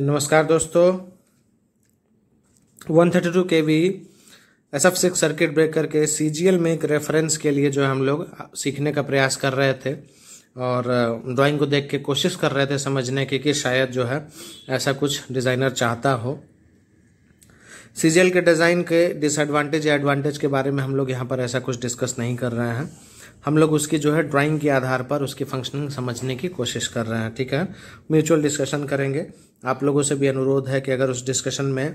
नमस्कार दोस्तों 132 thirty two K V S F six circuit breaker के सी जी एल में एक रेफरेंस के लिए जो हम लोग सीखने का प्रयास कर रहे थे और ड्राइंग को देख के कोशिश कर रहे थे समझने की कि शायद जो है ऐसा कुछ डिज़ाइनर चाहता हो सी के डिज़ाइन के डिसएडवांटेज या एडवांटेज के बारे में हम लोग यहाँ पर ऐसा कुछ डिस्कस नहीं कर रहे हैं हम लोग उसकी जो है ड्राइंग के आधार पर उसकी फंक्शनिंग समझने की कोशिश कर रहे हैं ठीक है म्यूचुअल डिस्कशन करेंगे आप लोगों से भी अनुरोध है कि अगर उस डिस्कशन में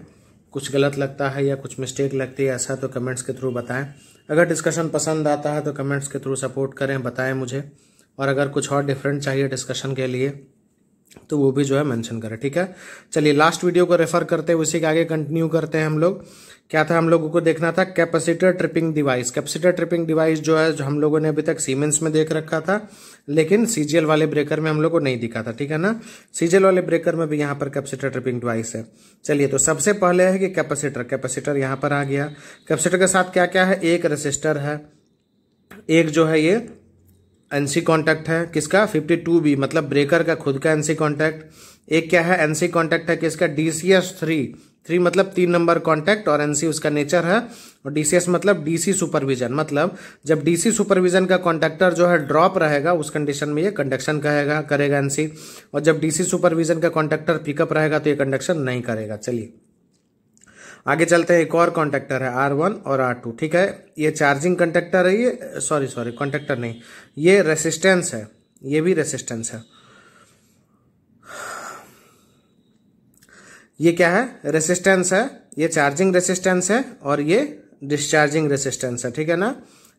कुछ गलत लगता है या कुछ मिस्टेक लगती है ऐसा तो कमेंट्स के थ्रू बताएं अगर डिस्कशन पसंद आता है तो कमेंट्स के थ्रू सपोर्ट करें बताएं मुझे और अगर कुछ और डिफरेंट चाहिए डिस्कशन के लिए तो वो भी जो है मेंशन करें ठीक है चलिए लास्ट वीडियो को रेफर करते हैं उसी के आगे कंटिन्यू करते हैं हम लोग क्या था हम लोगों को देखना था capacitor tripping device capacitor tripping device जो है जो हम लोगों ने अभी तक सीमेंस में देख रखा था लेकिन सीजीएल वाले ब्रेकर में हम लोग को नहीं दिखा था ठीक है ना सीजीएल वाले ब्रेकर में भी यहाँ पर कैपेसिटर ट्रिपिंग डिवाइस है चलिए तो सबसे पहले है कि कैपेसिटर कैपेसिटर यहाँ पर आ गया कैपेसिटर के साथ क्या क्या है एक रजिस्टर है एक जो है ये एनसी कॉन्टैक्ट है किसका फिफ्टी टू बी मतलब ब्रेकर का खुद का एनसी कॉन्टैक्ट एक क्या है एनसी कॉन्टैक्ट है किसका डीसीएस थ्री थ्री मतलब तीन नंबर कॉन्टैक्ट और एनसी उसका नेचर है और डीसीएस मतलब डीसी सुपरविजन मतलब जब डीसी सुपरविजन का कॉन्टैक्टर जो है ड्रॉप रहेगा उस कंडीशन में ये कंडक्शन कहेगा करेगा एनसी और जब डीसी सुपरविजन का कॉन्टैक्टर पिकअप रहेगा तो ये कंडक्शन नहीं करेगा चलिए आगे चलते हैं एक और कॉन्टेक्टर है आर वन और आर टू ठीक है ये चार्जिंग कॉन्टेक्टर है ये सॉरी सॉरी कॉन्टेक्टर नहीं ये रेसिस्टेंस है ये भी रेसिस्टेंस है ये क्या है रेसिस्टेंस है ये चार्जिंग रेसिस्टेंस है और ये डिस्चार्जिंग रेसिस्टेंस है ठीक है ना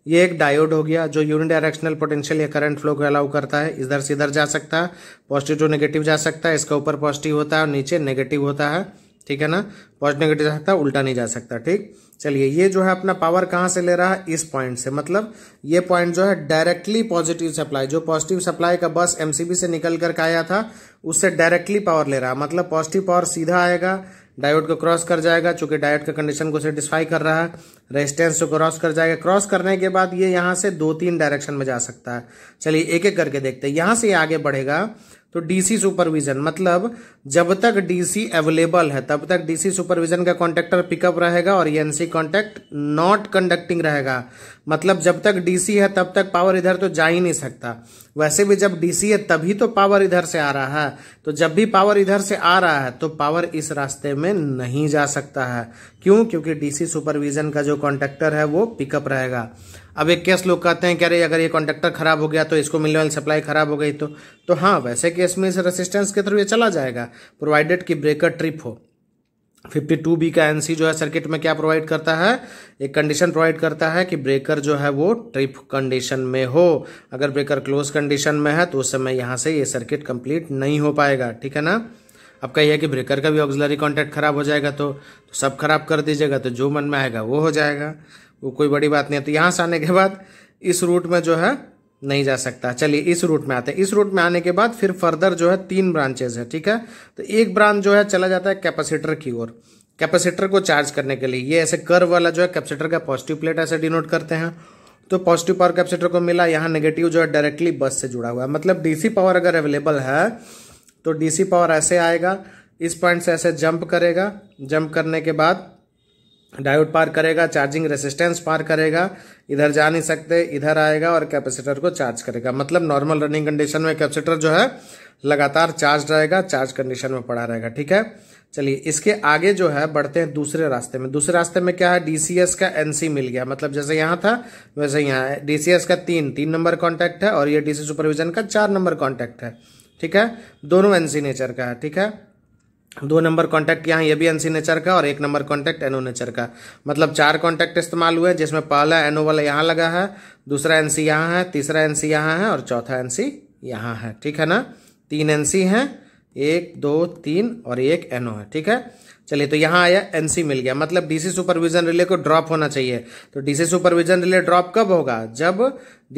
ये एक डायोड हो गया जो डायरेक्शनल पोटेंशियल या करंट फ्लो को अलाउ करता है इधर से इधर जा सकता है पॉजिटिव टू नेगेटिव जा सकता है इसका ऊपर पॉजिटिव होता है और नीचे नेगेटिव होता है ठीक है ना पॉजिटिव नेगेटिव जा सकता है उल्टा नहीं जा सकता ठीक चलिए ये जो है अपना पावर कहाँ से ले रहा है इस पॉइंट से मतलब ये पॉइंट जो है डायरेक्टली पॉजिटिव सप्लाई जो पॉजिटिव सप्लाई का बस एमसीबी से निकल करके आया था उससे डायरेक्टली पावर ले रहा है मतलब पॉजिटिव पावर सीधा आएगा डायोड को क्रॉस कर जाएगा चूंकि डायोड का कंडीशन को सेटिस्फाई कर रहा है रेजिस्टेंस को क्रॉस कर जाएगा क्रॉस करने के बाद ये यहाँ से दो तीन डायरेक्शन में जा सकता है चलिए एक एक करके देखते हैं यहाँ से ये आगे बढ़ेगा तो डीसी सुपरविजन मतलब जब तक डीसी अवेलेबल है तब तक डीसी सुपरविजन का कॉन्ट्रेक्टर पिकअप रहेगा और एनसी कॉन्ट्रैक्ट नॉट कंडक्टिंग रहेगा मतलब जब तक डीसी है तब तक पावर इधर तो जा ही नहीं सकता वैसे भी जब डीसी है तभी तो पावर इधर से आ रहा है तो जब भी पावर इधर से आ रहा है तो पावर इस रास्ते में नहीं जा सकता है क्यों क्योंकि डीसी सुपरविजन का जो कॉन्ट्रेक्टर है वो पिकअप रहेगा अब एक केस लोग कहते हैं कि अरे अगर ये कॉन्डक्टर खराब हो गया तो इसको मिलने वाली सप्लाई खराब हो गई तो तो हाँ वैसे केस में इस रेसिस्टेंस के थ्रू ये चला जाएगा प्रोवाइडेड कि ब्रेकर ट्रिप हो 52 बी का एनसी जो है सर्किट में क्या प्रोवाइड करता है एक कंडीशन प्रोवाइड करता है कि ब्रेकर जो है वो ट्रिप कंडीशन में हो अगर ब्रेकर क्लोज कंडीशन में है तो उस समय यहाँ से ये सर्किट कंप्लीट नहीं हो पाएगा ठीक है ना अब कही है कि ब्रेकर का भी ऑक्सिलरी कॉन्टैक्ट खराब हो जाएगा तो, तो सब खराब कर दीजिएगा तो जो मन में आएगा वो हो जाएगा वो कोई बड़ी बात नहीं है तो यहाँ से आने के बाद इस रूट में जो है नहीं जा सकता चलिए इस रूट में आते हैं इस रूट में आने के बाद फिर फर्दर जो है तीन ब्रांचेज है ठीक है तो एक ब्रांच जो है चला जाता है कैपेसिटर की ओर कैपेसिटर को चार्ज करने के लिए ये ऐसे कर वाला जो है कैपेसिटर का पॉजिटिव प्लेट ऐसे डिनोट करते हैं तो पॉजिटिव पावर कैपेसिटर को मिला यहाँ नेगेटिव जो है डायरेक्टली बस से जुड़ा हुआ है मतलब डीसी पावर अगर अवेलेबल है तो डीसी पावर ऐसे आएगा इस पॉइंट से ऐसे जंप करेगा जंप करने के बाद डायोड पार करेगा चार्जिंग रेसिस्टेंस पार करेगा इधर जा नहीं सकते इधर आएगा और कैपेसिटर को चार्ज करेगा मतलब नॉर्मल रनिंग कंडीशन में कैपेसिटर जो है लगातार चार्ज रहेगा चार्ज कंडीशन में पड़ा रहेगा ठीक है चलिए इसके आगे जो है बढ़ते हैं दूसरे रास्ते में दूसरे रास्ते में क्या है डीसीएस का एनसी मिल गया मतलब जैसे यहाँ था वैसे यहाँ है डीसीएस का तीन तीन नंबर कॉन्टैक्ट है और ये डीसी सुपरविजन का चार नंबर कॉन्टैक्ट है ठीक है दोनों एनसी नेचर का है ठीक है दो नंबर कॉन्टैक्ट यहाँ ये भी एनसी नेचर का और एक नंबर कॉन्टैक्ट एनओ नेचर का मतलब चार कॉन्टैक्ट इस्तेमाल हुए जिसमें पहला एनओ वाला यहाँ लगा है दूसरा एनसी यहाँ है तीसरा एन सी यहाँ है और चौथा एनसी यहाँ है ठीक है ना तीन एनसी हैं एक दो तीन और एक एनओ है ठीक है चलिए तो यहाँ आया एनसी मिल गया मतलब डीसी सुपरविजन रिले को ड्रॉप होना चाहिए तो डीसी सुपरविजन रिले ड्रॉप कब होगा जब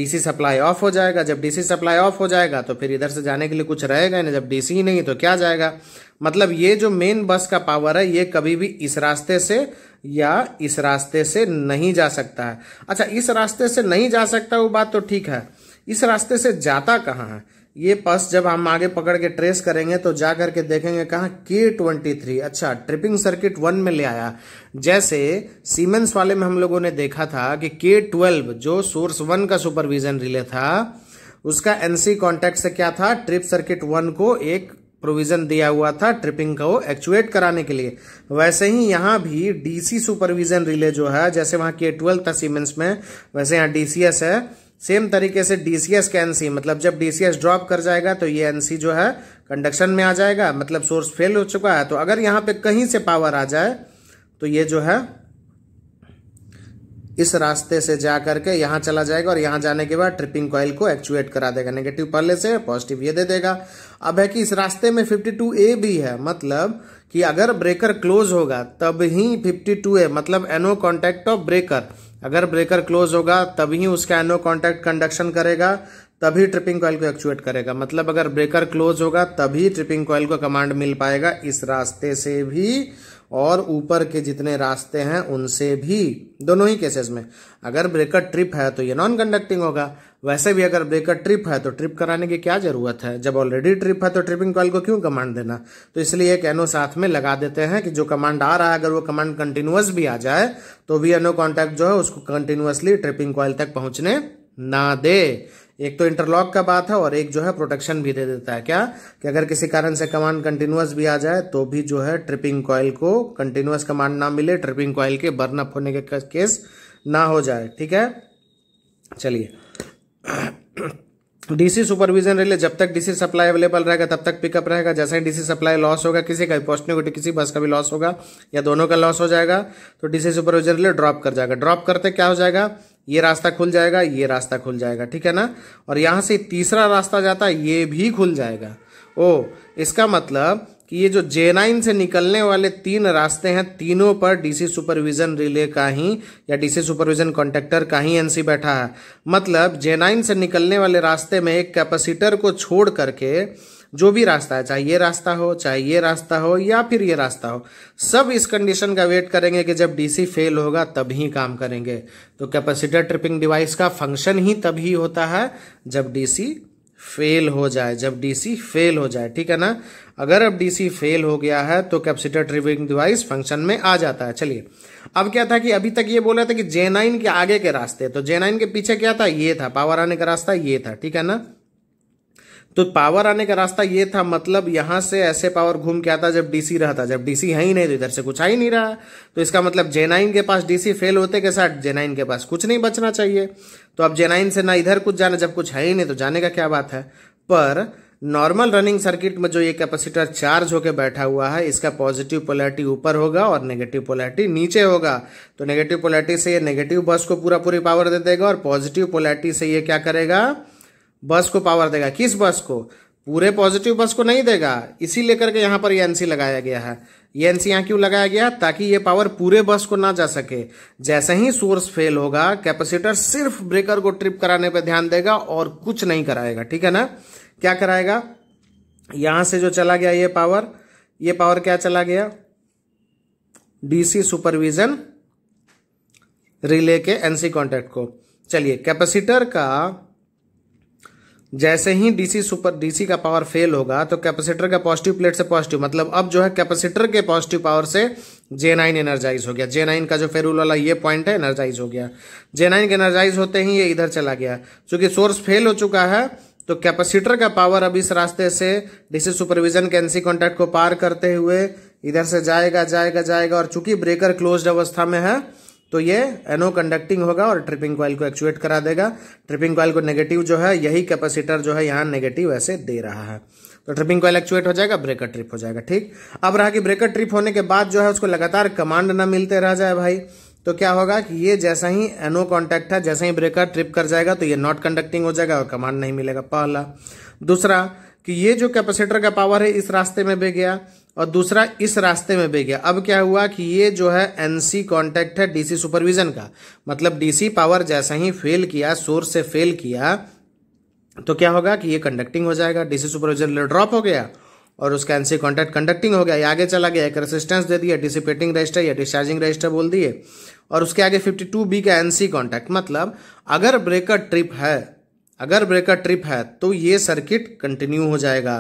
डीसी सप्लाई ऑफ हो जाएगा जब डीसी सप्लाई ऑफ हो जाएगा तो फिर इधर से जाने के लिए कुछ रहेगा ना जब डीसी ही नहीं तो क्या जाएगा मतलब ये जो मेन बस का पावर है ये कभी भी इस रास्ते से या इस रास्ते से नहीं जा सकता है अच्छा इस रास्ते से नहीं जा सकता वो बात तो ठीक है इस रास्ते से जाता कहाँ है ये पस जब हम आगे पकड़ के ट्रेस करेंगे तो जा करके देखेंगे कहा के ट्वेंटी थ्री अच्छा ट्रिपिंग सर्किट वन में ले आया जैसे सीमेंस वाले में हम लोगों ने देखा था कि के ट्वेल्व जो सोर्स वन का सुपरविजन रिले था उसका एनसी कॉन्टेक्ट से क्या था ट्रिप सर्किट वन को एक प्रोविजन दिया हुआ था ट्रिपिंग को एक्चुएट कराने के लिए वैसे ही यहां भी डीसी सुपरविजन रिले जो है जैसे वहां के ट्वेल्व था सीमेंस में वैसे यहाँ डीसीएस है सेम तरीके से डीसीएस के एनसी मतलब जब डीसीएस ड्रॉप कर जाएगा तो ये एनसी जो है कंडक्शन में आ जाएगा मतलब सोर्स फेल हो चुका है तो अगर यहां पे कहीं से पावर आ जाए तो ये जो है इस रास्ते से जा करके यहां चला जाएगा और यहां जाने के बाद ट्रिपिंग कॉइल को एक्चुएट करा देगा नेगेटिव पहले से पॉजिटिव ये दे देगा अब है कि इस रास्ते में 52 ए भी है मतलब कि अगर ब्रेकर क्लोज होगा तब ही 52 ए मतलब एनो कॉन्टैक्ट ऑफ ब्रेकर अगर ब्रेकर क्लोज होगा तभी उसका एनो कॉन्टैक्ट कंडक्शन करेगा तभी ट्रिपिंग कॉयल को एक्चुएट करेगा मतलब अगर ब्रेकर क्लोज होगा तभी ट्रिपिंग कॉयल को कमांड मिल पाएगा इस रास्ते से भी और ऊपर के जितने रास्ते हैं उनसे भी दोनों ही केसेस में अगर ब्रेकर ट्रिप है तो ये नॉन कंडक्टिंग होगा वैसे भी अगर ब्रेकर ट्रिप है तो ट्रिप कराने की क्या जरूरत है जब ऑलरेडी ट्रिप है तो ट्रिपिंग कॉल को क्यों कमांड देना तो इसलिए एक एनओ साथ में लगा देते हैं कि जो कमांड आ रहा है अगर वो कमांड कंटिन्यूस भी आ जाए तो भी एनो कॉन्टैक्ट जो है उसको कंटिन्यूसली ट्रिपिंग कॉल तक पहुंचने ना दे एक तो इंटरलॉक का बात है और एक जो है प्रोटेक्शन भी दे देता है क्या कि अगर किसी कारण से कमांड कंटिन्यूस भी आ जाए तो भी जो है ट्रिपिंग कॉयल को कंटिन्यूस कमांड ना मिले ट्रिपिंग कॉयल के बर्न अप होने के केस ना हो जाए ठीक है चलिए डीसी सुपरविजन रिले जब तक डीसी सप्लाई अवेलेबल रहेगा तब तक पिकअप रहेगा जैसे ही डीसी सप्लाई लॉस होगा किसी का भी किसी बस का भी लॉस होगा या दोनों का लॉस हो जाएगा तो डीसी सुपरविजन रिले ड्रॉप कर जाएगा ड्रॉप करते क्या हो जाएगा ये रास्ता खुल जाएगा ये रास्ता खुल जाएगा ठीक है ना और यहाँ से तीसरा रास्ता जाता है ये भी खुल जाएगा ओ इसका मतलब कि ये जो जे नाइन से निकलने वाले तीन रास्ते हैं तीनों पर डीसी सुपरविजन रिले का ही या डीसी सुपरविजन कॉन्टेक्टर का ही एनसी बैठा है मतलब जे नाइन से निकलने वाले रास्ते में एक कैपेसिटर को छोड़ करके जो भी रास्ता है चाहे ये रास्ता हो चाहे ये रास्ता हो या फिर ये रास्ता हो सब इस कंडीशन का वेट करेंगे कि जब डीसी फेल होगा तभी काम करेंगे तो कैपेसिटर ट्रिपिंग डिवाइस का फंक्शन ही तभी होता है जब डीसी फेल हो जाए जब डीसी फेल हो जाए ठीक है ना अगर अब डीसी फेल हो गया है तो कैपेसिटर ट्रिपिंग डिवाइस फंक्शन में आ जाता है चलिए अब क्या था कि अभी तक ये बोला था कि जेनाइन के आगे के रास्ते तो जेनाइन के पीछे क्या था ये था पावर आने का रास्ता ये था ठीक है ना तो पावर आने का रास्ता ये था मतलब यहां से ऐसे पावर घूम के आता जब डीसी रहा था जब डीसी है ही नहीं तो इधर से कुछ आ ही नहीं रहा तो इसका मतलब जेनाइन के पास डीसी फेल होते के साथ जेनाइन के पास कुछ नहीं बचना चाहिए तो अब जेनाइन से ना इधर कुछ जाना जब कुछ है ही नहीं तो जाने का क्या बात है पर नॉर्मल रनिंग सर्किट में जो ये कैपेसिटर चार्ज होकर बैठा हुआ है इसका पॉजिटिव पोलैरिटी ऊपर होगा और नेगेटिव पोलैरिटी नीचे होगा तो नेगेटिव पोलैरिटी से ये नेगेटिव बस को पूरा पूरी पावर दे देगा और पॉजिटिव पोलैरिटी से ये क्या करेगा बस को पावर देगा किस बस को पूरे पॉजिटिव बस को नहीं देगा इसी लेकर के यहां पर एनसी लगाया गया है ये एनसी यहां क्यों लगाया गया ताकि ये पावर पूरे बस को ना जा सके जैसे ही सोर्स फेल होगा कैपेसिटर सिर्फ ब्रेकर को ट्रिप कराने पर ध्यान देगा और कुछ नहीं कराएगा ठीक है ना क्या कराएगा यहां से जो चला गया ये पावर ये पावर क्या चला गया डीसी सुपरविजन रिले के एनसी कॉन्टेक्ट को चलिए कैपेसिटर का जैसे ही डीसी सुपर डीसी का पावर फेल होगा तो कैपेसिटर का पॉजिटिव प्लेट से पॉजिटिव मतलब अब जो है कैपेसिटर के पॉजिटिव पावर से जे नाइन एनर्जाइज हो गया जे नाइन का जो फेरूल वाला ये पॉइंट है एनर्जाइज हो गया जे नाइन के एनर्जाइज होते ही ये इधर चला गया चूंकि सोर्स फेल हो चुका है तो कैपेसिटर का पावर अब इस रास्ते से डीसी सुपरविजन के एनसी कॉन्टैक्ट को पार करते हुए इधर से जाएगा जाएगा जाएगा और चूंकि ब्रेकर क्लोज अवस्था में है तो ये एनो कंडक्टिंग होगा और ट्रिपिंग कॉयल को एक्चुएट करा देगा ट्रिपिंग क्वाइल को नेगेटिव जो है यही कैपेसिटर जो है यहाँ नेगेटिव ऐसे दे रहा है तो ट्रिपिंग कॉयल एक्चुएट हो जाएगा ब्रेकर ट्रिप हो जाएगा ठीक अब रहा कि ब्रेकर ट्रिप होने के बाद जो है उसको लगातार कमांड ना मिलते रह जाए भाई तो क्या होगा कि ये जैसा ही एनो कॉन्टैक्ट है जैसा ही ब्रेकर ट्रिप कर जाएगा तो ये नॉट कंडक्टिंग हो जाएगा और कमांड नहीं मिलेगा पहला दूसरा कि ये जो कैपेसिटर का पावर है इस रास्ते में भी गया और दूसरा इस रास्ते में बह गया अब क्या हुआ कि ये जो है एनसी कांटेक्ट है डीसी सुपरविजन का मतलब डीसी पावर जैसा ही फेल किया सोर्स से फेल किया तो क्या होगा कि ये कंडक्टिंग हो जाएगा डीसी सुपरविजन ड्रॉप हो गया और उसका एनसी कॉन्टैक्ट कंडक्टिंग हो गया या आगे चला गया एक रेसिस्टेंस दे दिया डिसिपेटिंग रजिस्टर या डिस्चार्जिंग रजिस्टर बोल दिए और उसके आगे फिफ्टी बी का एनसी कॉन्टैक्ट मतलब अगर ब्रेकर ट्रिप है अगर ब्रेकर ट्रिप है तो ये सर्किट कंटिन्यू हो जाएगा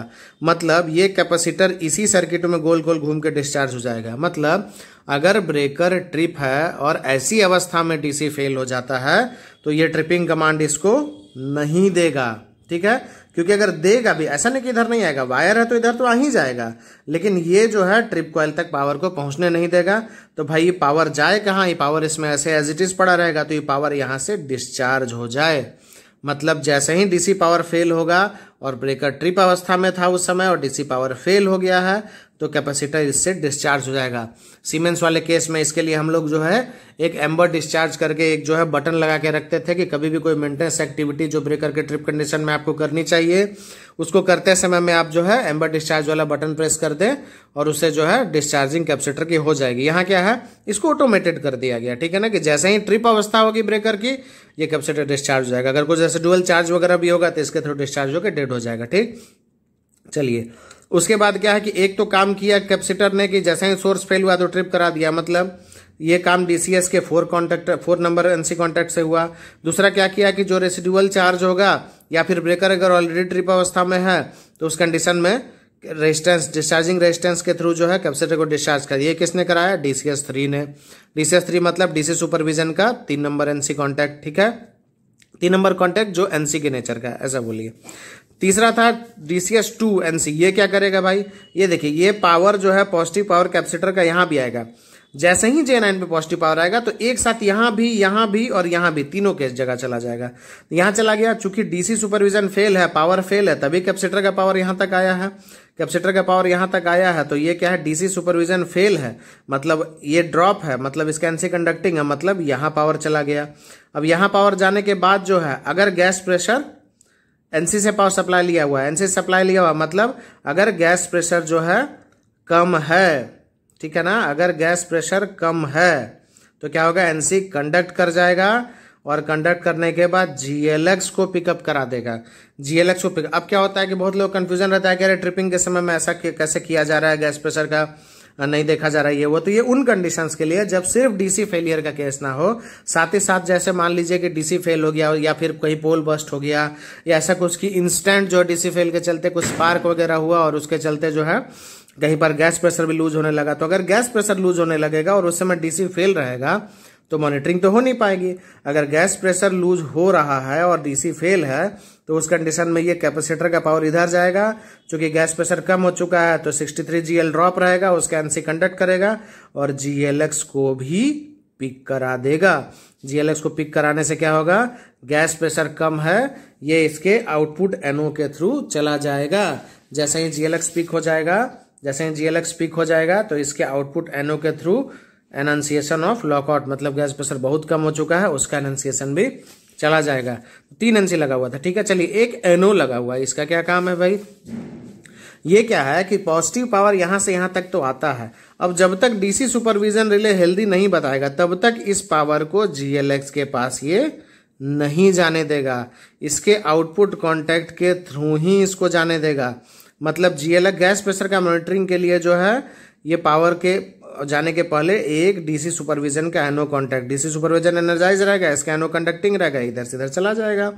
मतलब ये कैपेसिटर इसी सर्किट में गोल गोल घूम के डिस्चार्ज हो जाएगा मतलब अगर ब्रेकर ट्रिप है और ऐसी अवस्था में डीसी फेल हो जाता है तो ये ट्रिपिंग कमांड इसको नहीं देगा ठीक है क्योंकि अगर देगा भी ऐसा नहीं कि इधर नहीं आएगा वायर है तो इधर तो आ ही जाएगा लेकिन ये जो है ट्रिप कॉयल तक पावर को पहुंचने नहीं देगा तो भाई ये पावर जाए कहाँ ये पावर इसमें ऐसे एज इट इज पड़ा रहेगा तो ये पावर यहाँ से डिस्चार्ज हो जाए मतलब जैसे ही डीसी पावर फेल होगा और ब्रेकर ट्रिप अवस्था में था उस समय और डीसी पावर फेल हो गया है तो कैपेसिटर इससे डिस्चार्ज हो जाएगा सीमेंस वाले केस में इसके लिए हम लोग जो है एक एम्बर डिस्चार्ज करके एक जो है बटन लगा के रखते थे कि कभी भी कोई मेंटेनेंस एक्टिविटी जो ब्रेकर के ट्रिप कंडीशन में आपको करनी चाहिए उसको करते समय में आप जो है एम्बर डिस्चार्ज वाला बटन प्रेस कर दें और उससे जो है डिस्चार्जिंग कैपेसिटर की हो जाएगी यहाँ क्या है इसको ऑटोमेटेड कर दिया गया ठीक है ना कि जैसे ही ट्रिप अवस्था होगी ब्रेकर की ये कैपेसिटर डिस्चार्ज हो जाएगा अगर कुछ जैसे डुअल चार्ज वगैरह भी होगा तो इसके थ्रू डिस्चार्ज होकर डेड जनरेट हो जाएगा ठीक चलिए उसके बाद क्या है कि एक तो काम किया कैपेसिटर ने कि जैसे ही सोर्स फेल हुआ तो ट्रिप करा दिया मतलब ये काम डीसीएस के फोर कॉन्टैक्ट फोर नंबर एनसी कॉन्टैक्ट से हुआ दूसरा क्या किया कि जो रेसिडुअल चार्ज होगा या फिर ब्रेकर अगर ऑलरेडी ट्रिप अवस्था में है तो उस कंडीशन में रेजिस्टेंस डिस्चार्जिंग रेजिस्टेंस के थ्रू जो है कैपेसिटर को डिस्चार्ज कर ये किसने कराया डीसीएस थ्री ने डीसीएस थ्री मतलब डीसी सुपरविजन का तीन नंबर एनसी कॉन्टैक्ट ठीक है तीन नंबर कॉन्टैक्ट जो एनसी के नेचर का है ऐसा बोलिए तीसरा था डीसीएस टू एनसी ये क्या करेगा भाई ये देखिए ये पावर जो है पॉजिटिव पावर कैपेसिटर का यहां भी आएगा जैसे ही जे नाइन पे पॉजिटिव पावर आएगा तो एक साथ यहां भी यहां भी और यहां भी तीनों के जगह चला जाएगा यहां चला गया चूंकि डीसी सुपरविजन फेल है पावर फेल है तभी कैपेसिटर का पावर यहां तक आया है कैपेसिटर का पावर यहां तक आया है तो ये क्या है डीसी सुपरविजन फेल है मतलब ये ड्रॉप है मतलब इसका एनसी कंडक्टिंग है मतलब यहां पावर चला गया अब यहां पावर जाने के बाद जो है अगर गैस प्रेशर एनसी से पावर सप्लाई लिया हुआ है एनसी सप्लाई लिया हुआ मतलब अगर गैस प्रेशर जो है कम है ठीक है ना अगर गैस प्रेशर कम है तो क्या होगा एनसी कंडक्ट कर जाएगा और कंडक्ट करने के बाद जीएलएक्स को पिकअप करा देगा जीएलएक्स को पिकअप अब क्या होता है कि बहुत लोग कंफ्यूजन रहता है कि अरे ट्रिपिंग के समय में ऐसा कैसे किया जा रहा है गैस प्रेशर का नहीं देखा जा रहा है वो तो ये उन कंडीशन के लिए जब सिर्फ डीसी फेलियर का केस ना हो साथ ही साथ जैसे मान लीजिए कि डीसी फेल हो गया या फिर कहीं पोल बस्ट हो गया या ऐसा कुछ की इंस्टेंट जो डीसी फेल के चलते कुछ स्पार्क वगैरह हुआ और उसके चलते जो है कहीं पर गैस प्रेशर भी लूज होने लगा तो अगर गैस प्रेशर लूज होने लगेगा और उस समय डीसी फेल रहेगा तो मॉनिटरिंग तो हो नहीं पाएगी अगर गैस प्रेशर लूज हो रहा है और डीसी फेल है तो उस कंडीशन में ये कैपेसिटर का पावर इधर जाएगा चूंकि गैस प्रेशर कम हो चुका है तो 63 जीएल ड्रॉप रहेगा उसके एनसी कंडक्ट करेगा और जीएलएक्स को भी पिक करा देगा जीएलएक्स को पिक कराने से क्या होगा गैस प्रेशर कम है ये इसके आउटपुट एनओ के थ्रू चला जाएगा जैसे ही जीएलएक्स पिक हो जाएगा जैसे ही जीएलएक्स पिक हो जाएगा तो इसके आउटपुट एनओ के थ्रू एनाउंसिएशन ऑफ लॉकआउट मतलब गैस प्रेशर बहुत कम हो चुका है उसका एनाउंसिएशन भी चला जाएगा तीन एनसी लगा हुआ था ठीक है चलिए एक एनओ लगा हुआ है इसका क्या काम है भाई ये क्या है कि पॉजिटिव पावर यहाँ से यहां तक तो आता है अब जब तक डीसी सुपरविजन रिले हेल्दी नहीं बताएगा तब तक इस पावर को जीएलएक्स के पास ये नहीं जाने देगा इसके आउटपुट कॉन्टैक्ट के थ्रू ही इसको जाने देगा मतलब जीएलएक्स गैस प्रेशर का मॉनिटरिंग के लिए जो है ये पावर के जाने के पहले एक डीसी सुपरविजन का NO contact DC supervision energize रहेगा इसका एनो कंडक्टिंग रहेगा इधर से इधर चला जाएगा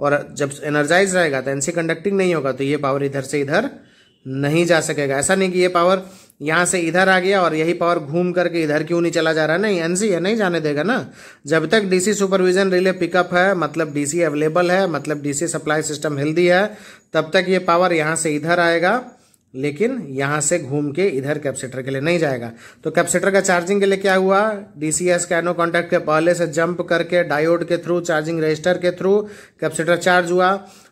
और जब एनर्जाइज रहेगा तो एनसी कंडक्टिंग नहीं होगा तो ये पावर इधर से इधर नहीं जा सकेगा ऐसा नहीं कि ये पावर यहाँ से इधर आ गया और यही पावर घूम करके इधर क्यों नहीं चला जा रहा नहीं एनसी है नहीं जाने देगा ना जब तक डीसी सुपरविजन रिले पिकअप है मतलब डीसी अवेलेबल है मतलब डीसी सप्लाई सिस्टम हेल्दी है तब तक ये पावर यहां से इधर आएगा लेकिन यहां से घूम के इधर कैप्सिटर के लिए नहीं जाएगा तो कैप्सिटर का चार्जिंग के लिए क्या हुआ डीसीएस कैनो कॉन्टैक्ट के पहले से जंप करके डायोड के थ्रू चार्जिंग रजिस्टर के थ्रू कैप्सिटर चार्ज हुआ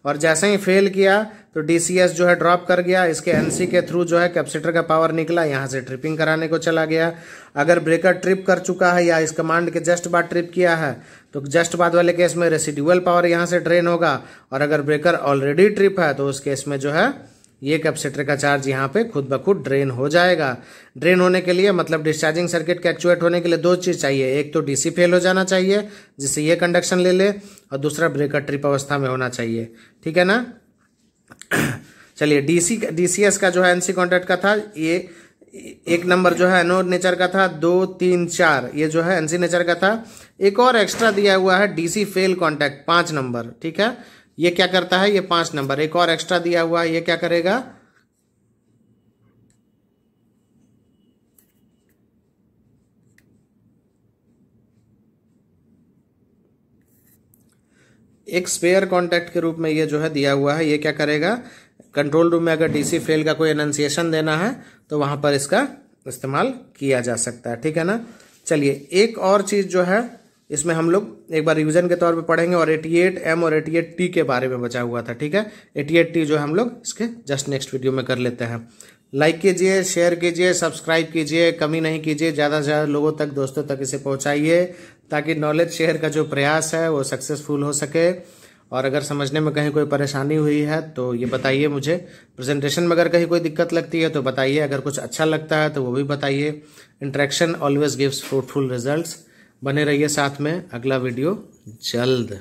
और जैसे ही फेल किया तो डीसीएस जो है ड्रॉप कर गया इसके एनसी के थ्रू जो है कैप्सिटर का पावर निकला यहाँ से ट्रिपिंग कराने को चला गया अगर ब्रेकर ट्रिप कर चुका है या इस कमांड के जस्ट बाद ट्रिप किया है तो जस्ट बाद वाले केस में रेसिड्यूअल पावर यहाँ से ड्रेन होगा और अगर ब्रेकर ऑलरेडी ट्रिप है तो उस केस में जो है ये कैपेसिटर का चार्ज यहाँ पे खुद ब खुद ड्रेन हो जाएगा ड्रेन होने के लिए मतलब डिस्चार्जिंग सर्किट के एक्चुएट होने के लिए दो चीज़ चाहिए एक तो डीसी फेल हो जाना चाहिए जिससे ये कंडक्शन ले ले और दूसरा ब्रेकर ट्रिप अवस्था में होना चाहिए ठीक है ना चलिए डीसी डीसीएस का जो है एनसी कॉन्टेक्ट का था ये एक नंबर जो है एनो नेचर का था दो तीन चार ये जो है एनसी नेचर का था एक और एक्स्ट्रा दिया हुआ है डीसी फेल कॉन्टैक्ट पांच नंबर ठीक है ये क्या करता है ये पांच नंबर एक और एक्स्ट्रा दिया हुआ है ये क्या करेगा एक स्पेयर कांटेक्ट के रूप में ये जो है दिया हुआ है ये क्या करेगा कंट्रोल रूम में अगर डीसी फेल का कोई अनाउंसिएशन देना है तो वहां पर इसका इस्तेमाल किया जा सकता है ठीक है ना चलिए एक और चीज जो है इसमें हम लोग एक बार रिविजन के तौर पर पढ़ेंगे और एट एम और एट टी के बारे में बचा हुआ था ठीक है एट टी जो हम लोग इसके जस्ट नेक्स्ट वीडियो में कर लेते हैं लाइक कीजिए शेयर कीजिए सब्सक्राइब कीजिए कमी नहीं कीजिए ज़्यादा से ज़्यादा लोगों तक दोस्तों तक इसे पहुँचाइए ताकि नॉलेज शेयर का जो प्रयास है वो सक्सेसफुल हो सके और अगर समझने में कहीं कोई परेशानी हुई है तो ये बताइए मुझे प्रेजेंटेशन में अगर कहीं कोई दिक्कत लगती है तो बताइए अगर कुछ अच्छा लगता है तो वो भी बताइए interaction always gives fruitful results बने रहिए साथ में अगला वीडियो जल्द